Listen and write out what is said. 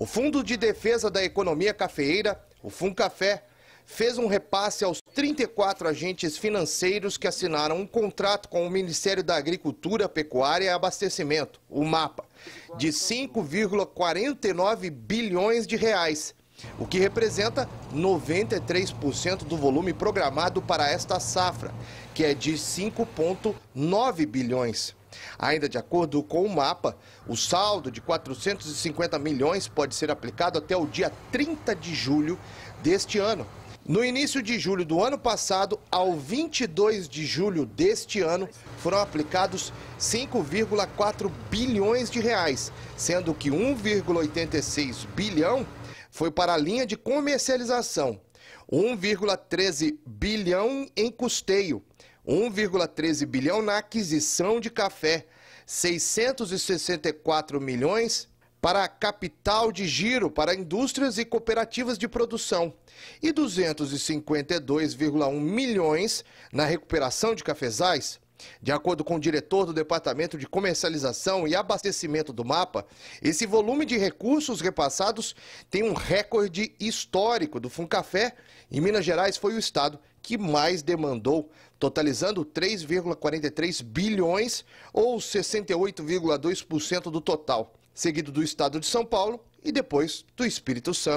O Fundo de Defesa da Economia Cafeeira, o FUNCAFé, fez um repasse aos 34 agentes financeiros que assinaram um contrato com o Ministério da Agricultura, Pecuária e Abastecimento, o MAPA, de 5,49 bilhões de reais, o que representa 93% do volume programado para esta safra, que é de 5,9 bilhões. Ainda de acordo com o mapa, o saldo de 450 milhões pode ser aplicado até o dia 30 de julho deste ano. No início de julho do ano passado ao 22 de julho deste ano, foram aplicados 5,4 bilhões de reais, sendo que 1,86 bilhão foi para a linha de comercialização 1,13 bilhão em custeio, 1,13 bilhão na aquisição de café, 664 milhões para capital de giro para indústrias e cooperativas de produção e 252,1 milhões na recuperação de cafezais de acordo com o diretor do Departamento de Comercialização e Abastecimento do MAPA, esse volume de recursos repassados tem um recorde histórico do Funcafé. Em Minas Gerais, foi o estado que mais demandou, totalizando 3,43 bilhões ou 68,2% do total, seguido do estado de São Paulo e depois do Espírito Santo.